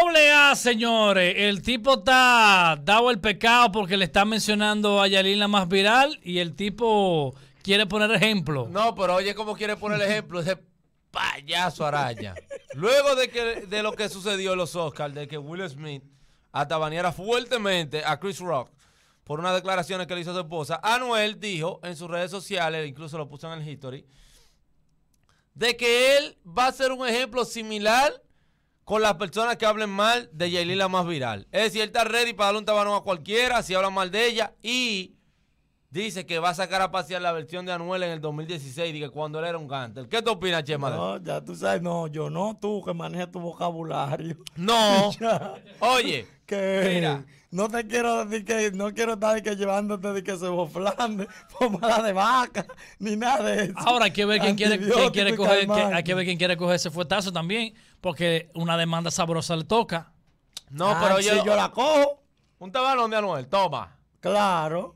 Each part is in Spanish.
doble A, señores. El tipo está dado el pecado porque le está mencionando a Yalín la más viral y el tipo quiere poner ejemplo. No, pero oye, ¿cómo quiere poner ejemplo? Ese payaso araña. Luego de, que, de lo que sucedió en los Oscars, de que Will Smith atabaneara fuertemente a Chris Rock por unas declaraciones que le hizo su esposa, Anuel dijo en sus redes sociales, incluso lo puso en el History, de que él va a ser un ejemplo similar con las personas que hablen mal de la más viral. Es decir, él está ready para darle un tabano a cualquiera si habla mal de ella y dice que va a sacar a pasear la versión de Anuel en el 2016 y que cuando él era un gánter... ¿Qué te opinas, Chema? No, ya tú sabes, no, yo no, tú que manejas tu vocabulario. No. Oye. mira. no te quiero decir que no quiero estar que llevándote de que se boflan, por mala de vaca ni nada de eso. Ahora hay que ver quién quiere, coger, hay que ver quién quiere coger ese fuetazo también porque una demanda sabrosa le toca. No, pero yo, si yo la cojo. Un tabalón de Anuel, toma. Claro.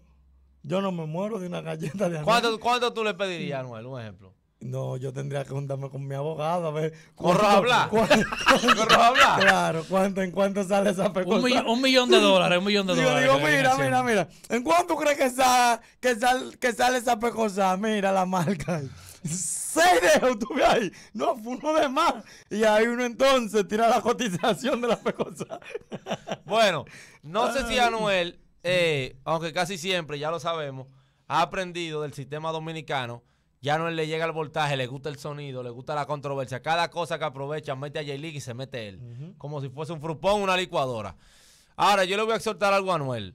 Yo no me muero de una galleta de Anuel. ¿Cuánto, tú le pedirías Anuel? Un ejemplo. No, yo tendría que juntarme con mi abogado a ver. ¿Corro a hablar? ¿Corro a hablar? Claro, ¿cuánto, ¿en cuánto sale esa pecosa? Un, millón, de dólares, un millón de dólares. Yo digo, mira, mira, mira. ¿En cuánto crees que, que, sale esa pecosa? Mira la marca seis de tuve ahí. No, fue uno de más. Y ahí uno entonces tira la cotización de la cosas. bueno, no sé si Anuel, eh, aunque casi siempre, ya lo sabemos, ha aprendido del sistema dominicano. Ya no le llega el voltaje, le gusta el sonido, le gusta la controversia. Cada cosa que aprovecha, mete a j y se mete él. Como si fuese un frupón, una licuadora. Ahora, yo le voy a exhortar algo a Anuel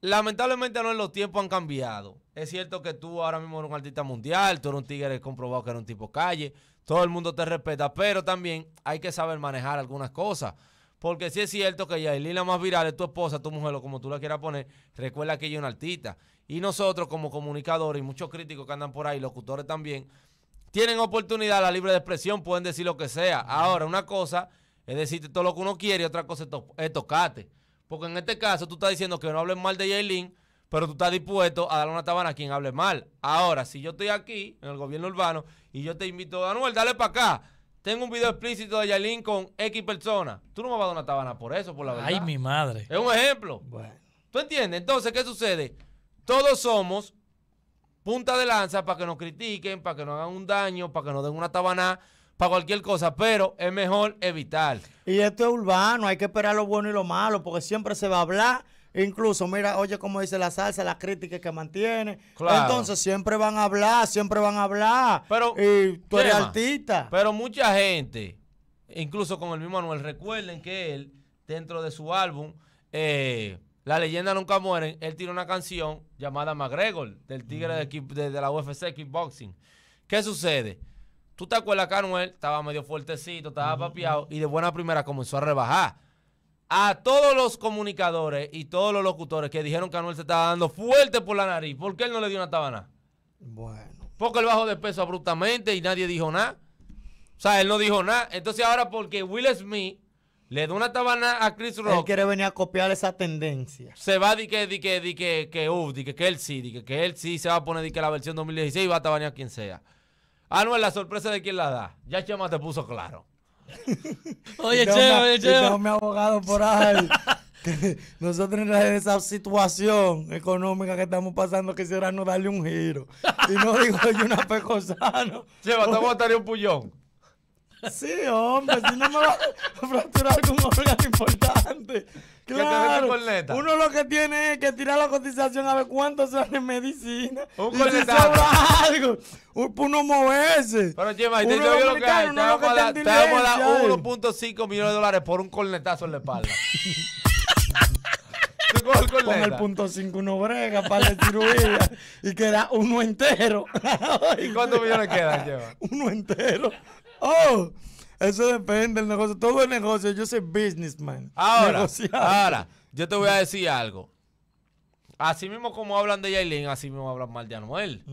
lamentablemente no en los tiempos han cambiado. Es cierto que tú ahora mismo eres un artista mundial, tú eres un tigre comprobado que eres un tipo calle, todo el mundo te respeta, pero también hay que saber manejar algunas cosas. Porque si es cierto que Yailin la más viral es tu esposa, tu mujer o como tú la quieras poner, recuerda que ella es una artista. Y nosotros como comunicadores y muchos críticos que andan por ahí, locutores también, tienen oportunidad, la libre de expresión, pueden decir lo que sea. Ahora, una cosa es decirte todo lo que uno quiere y otra cosa es tocarte. Porque en este caso tú estás diciendo que no hables mal de Yailin, pero tú estás dispuesto a darle una tabana a quien hable mal. Ahora, si yo estoy aquí, en el gobierno urbano, y yo te invito, a, Anuel, dale para acá. Tengo un video explícito de Yailin con X personas. Tú no me vas a dar una tabana por eso, por la verdad. Ay, mi madre. Es un ejemplo. Bueno. ¿Tú entiendes? Entonces, ¿qué sucede? Todos somos punta de lanza para que nos critiquen, para que nos hagan un daño, para que nos den una tabana, para cualquier cosa, pero es mejor evitar. Y esto es urbano, hay que esperar lo bueno y lo malo, porque siempre se va a hablar. Incluso, mira, oye como dice la salsa, las críticas que mantiene. Entonces, siempre van a hablar, siempre van a hablar. Pero, y tú eres artista. Pero mucha gente, incluso con el mismo Manuel, recuerden que él, dentro de su álbum, eh, La leyenda nunca muere, él tiene una canción llamada McGregor, del tigre de, la UFC Kickboxing. ¿Qué sucede? Tú te acuerdas que Anuel estaba medio fuertecito, estaba papiado y de buena primera comenzó a rebajar. A todos los comunicadores y todos los locutores que dijeron que Anuel se estaba dando fuerte por la nariz, ¿por qué él no le dio una tabana? Bueno. Porque él bajó de peso abruptamente y nadie dijo nada. O sea, él no dijo nada. Entonces ahora porque Will Smith le da una tabana a Chris Rock. Él quiere venir a copiar esa tendencia. Se va de que, di que, di que, que, que, él sí, di que, él sí se va a poner di que la versión 2016 va a tabanear a quien sea. Ah, no, es la sorpresa de quién la da. Ya Chema te puso claro. oye, Chema, oye, Chema. me mi abogado por ahí. nosotros en esa situación económica que estamos pasando no darle un giro. Y no digo yo una pecosano. Chema, te voy a dar un puñón? Sí, hombre, si no me va a fracturar algún órgano importante. Claro. Uno lo que tiene es que tirar la cotización a ver cuánto sale en medicina. Un y uno moverse. Pero Chema, te digo lo que hay. Te vamos a dar 1.5 millones de dólares por un cornetazo en la espalda. Con, con el punto 5 uno brega para la cirugía y queda uno entero. ¿Y cuántos millones quedan, Chema? Uno entero. ¡Oh! Eso depende del negocio. Todo el negocio. Yo soy businessman. Ahora, ahora, yo te voy a decir algo. Así mismo como hablan de Yailin, así mismo hablan mal de Anuel.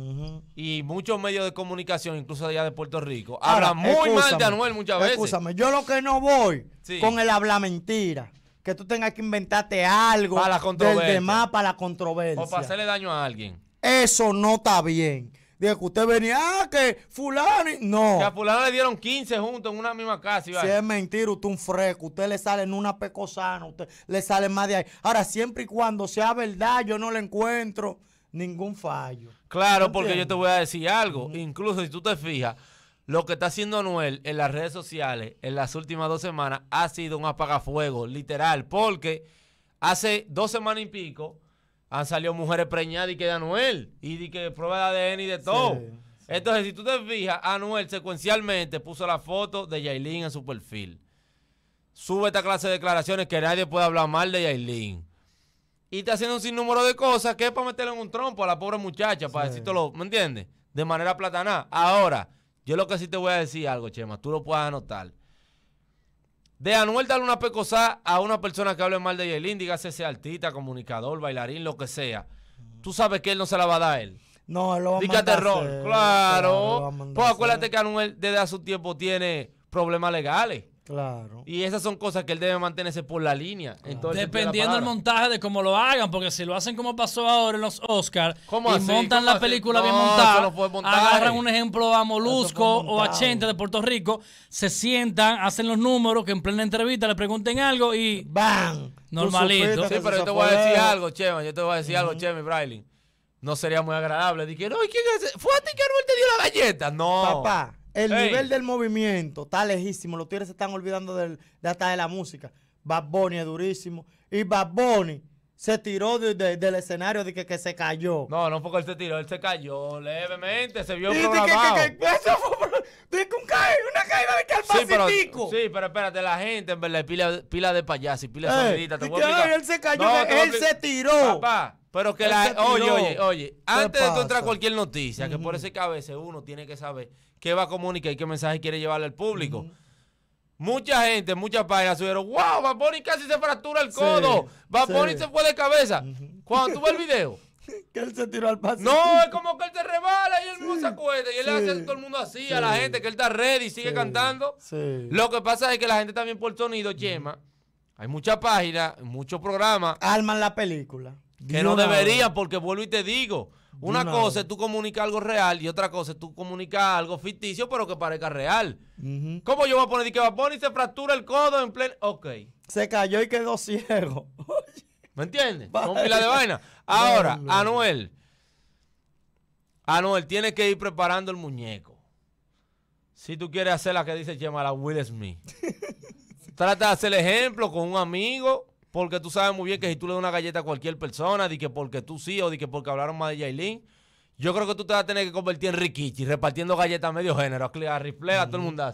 Y muchos medios de comunicación, incluso allá de Puerto Rico, hablan muy mal de Anuel muchas veces. Escúchame, yo lo que no voy con el habla mentira. Que tú tengas que inventarte algo del demás para la controversia. O para hacerle daño a alguien. Eso no está bien. Dije que usted venía, ah, que fulano. No. Que a fulano le dieron 15 juntos en una misma casa. Si es mentira, usted un fresco. Usted le sale en una pecosana. Usted le sale más de ahí. Ahora, siempre y cuando sea verdad, yo no le encuentro ningún fallo. Claro, porque yo te voy a decir algo. Incluso si tú te fijas, lo que está haciendo Noel en las redes sociales en las últimas dos semanas ha sido un apagafuego, literal. Porque hace dos semanas y pico han salido mujeres preñadas y que de Anuel y de que prueba de ADN y de todo. Entonces, si tú te fijas, Anuel secuencialmente puso la foto de Yailin en su perfil. Sube esta clase de declaraciones que nadie puede hablar mal de Yailin. Y está haciendo un sinnúmero de cosas que es para meterle en un trompo a la pobre muchacha, para decirte lo, ¿me entiendes? De manera platanada. Ahora, yo lo que sí te voy a decir algo, Chema, tú lo puedes anotar. De Anuel darle una pecosá a una persona que hable mal de diga dígase sea artista, comunicador, bailarín, lo que sea. Tú sabes que él no se la va a dar a él. No, él lo va a mandar. terror, claro. claro pues acuérdate que Anuel desde hace un tiempo tiene problemas legales. Claro. Y esas son cosas que él debe mantenerse por la línea. Entonces el Dependiendo del montaje de cómo lo hagan, porque si lo hacen como pasó ahora en los Oscars y montan la película bien montada, agarran un ejemplo a Molusco o a Chente de Puerto Rico, se sientan, hacen los números, que en plena entrevista le pregunten algo y ¡bam! Normalito. Sí, pero yo te voy a decir algo, Chema, yo te voy a decir algo, Chema y no sería muy agradable. Dije, no, Fue a ti que Anuel te dio la galleta. No. Papá. El nivel del movimiento está lejísimo. Los tíos se están olvidando de hasta de la música. Bad Bunny es durísimo. Y Bad Bunny se tiró del escenario de que, se cayó. No, no fue que él se tiró, él se cayó levemente, se vio programado. eso fue un una caída de que al sí, pero, sí, pero espérate, la gente en verdad pila, de payaso pila de sonidita. él se cayó, él se tiró. Papá, pero que la. Oye, oye, oye. Antes de encontrar cualquier noticia, que por ese cabeza uno tiene que saber qué va a comunicar y qué mensaje quiere llevarle al público. Mucha gente, muchas páginas subieron, wow, Baboni casi se fractura el codo, va Baboni se fue de cabeza. Cuando tú ves el video, que él se tiró al pasillo. No, es como que él se rebala y él se acuerda. Y él le hace todo el mundo así, a la gente, que él está ready y sigue cantando. Lo que pasa es que la gente también por sonido, Chema, Hay muchas páginas, muchos programas. Arman la película. Que no debería, porque vuelvo y te digo. Una, cosa es tú comunicar algo real y otra cosa es tú comunicar algo ficticio, pero que parezca real. ¿Cómo yo voy a poner que y se fractura el codo en pleno. Ok. Se cayó y quedó ciego. ¿Me entiendes? de vaina. Ahora, Anuel. Anuel, tienes que ir preparando el muñeco. Si tú quieres hacer la que dice Chema, la Will Smith. Trata de hacer el ejemplo con un amigo porque tú sabes muy bien que si tú le das una galleta a cualquier persona, de que porque tú sí o de que porque hablaron más de Yailin, yo creo que tú te vas a tener que convertir en Rikichi, repartiendo galletas medio género, a Rifle, a todo el mundo.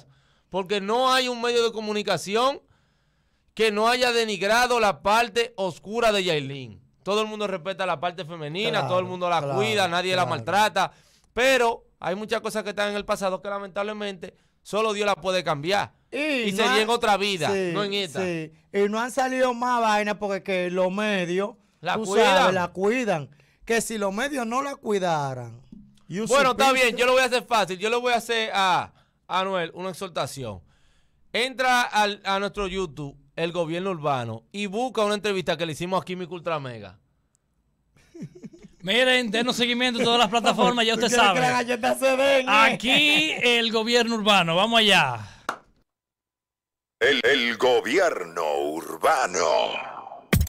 Porque no hay un medio de comunicación que no haya denigrado la parte oscura de Yailin. Todo el mundo respeta la parte femenina, todo el mundo la cuida, nadie la maltrata. Pero hay muchas cosas que están en el pasado que lamentablemente Solo Dios la puede cambiar. Y, se sería en otra vida, no en esta. Y no han salido más vainas porque los medios la, cuidan. la cuidan. Que si los medios no la cuidaran. Bueno, está bien, yo lo voy a hacer fácil. Yo le voy a hacer a Anuel una exhortación. Entra a nuestro YouTube, el gobierno urbano, y busca una entrevista que le hicimos aquí, mi Ultra Mega. Miren, denos seguimiento en todas las plataformas, ya usted sabe. Eh? Aquí el gobierno urbano, vamos allá. el gobierno urbano.